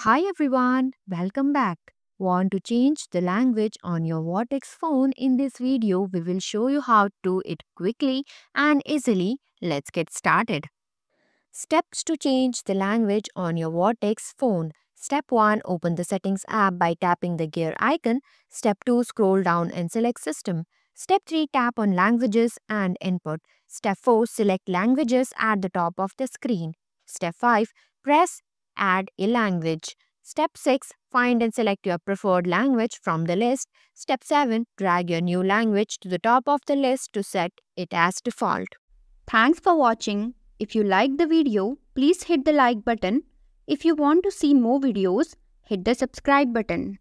Hi everyone, welcome back. Want to change the language on your Vortex phone? In this video, we will show you how to do it quickly and easily. Let's get started. Steps to change the language on your Vortex phone. Step 1. Open the Settings app by tapping the gear icon. Step 2. Scroll down and select System. Step 3. Tap on Languages and Input. Step 4. Select Languages at the top of the screen. Step 5. Press add a language. Step 6. Find and select your preferred language from the list. Step 7. Drag your new language to the top of the list to set it as default. Thanks for watching. If you like the video, please hit the like button. If you want to see more videos, hit the subscribe button.